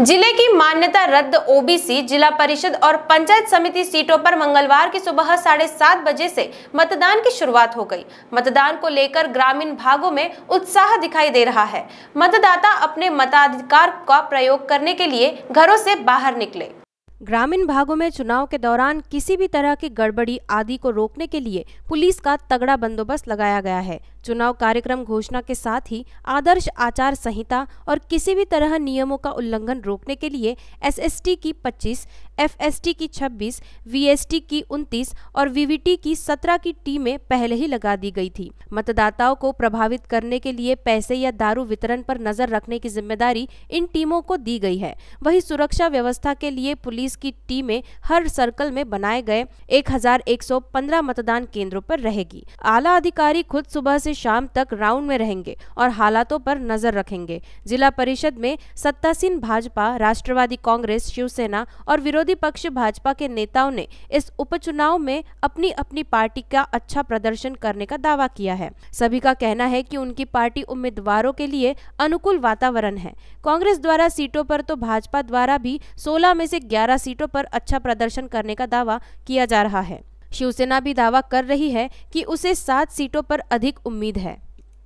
जिले की मान्यता रद्द ओबीसी जिला परिषद और पंचायत समिति सीटों पर मंगलवार की सुबह साढ़े सात बजे से मतदान की शुरुआत हो गई मतदान को लेकर ग्रामीण भागों में उत्साह दिखाई दे रहा है मतदाता अपने मताधिकार का प्रयोग करने के लिए घरों से बाहर निकले ग्रामीण भागों में चुनाव के दौरान किसी भी तरह की गड़बड़ी आदि को रोकने के लिए पुलिस का तगड़ा बंदोबस्त लगाया गया है चुनाव कार्यक्रम घोषणा के साथ ही आदर्श आचार संहिता और किसी भी तरह नियमों का उल्लंघन रोकने के लिए एसएसटी की 25, एफएसटी की 26, वीएसटी की 29 और वीवीटी की 17 की टीमें पहले ही लगा दी गई थी मतदाताओं को प्रभावित करने के लिए पैसे या दारू वितरण पर नजर रखने की जिम्मेदारी इन टीमों को दी गई है वही सुरक्षा व्यवस्था के लिए पुलिस पुलिस की टीमें हर सर्कल में बनाए गए 1115 मतदान केंद्रों पर रहेगी आला अधिकारी खुद सुबह से शाम तक राउंड में रहेंगे और हालातों पर नजर रखेंगे जिला परिषद में सत्तासीन भाजपा राष्ट्रवादी कांग्रेस शिवसेना और विरोधी पक्ष भाजपा के नेताओं ने इस उपचुनाव में अपनी अपनी पार्टी का अच्छा प्रदर्शन करने का दावा किया है सभी का कहना है की उनकी पार्टी उम्मीदवारों के लिए अनुकूल वातावरण है कांग्रेस द्वारा सीटों पर तो भाजपा द्वारा भी सोलह में से ग्यारह बारह सीटों पर अच्छा प्रदर्शन करने का दावा किया जा रहा है शिवसेना भी दावा कर रही है कि उसे सात सीटों पर अधिक उम्मीद है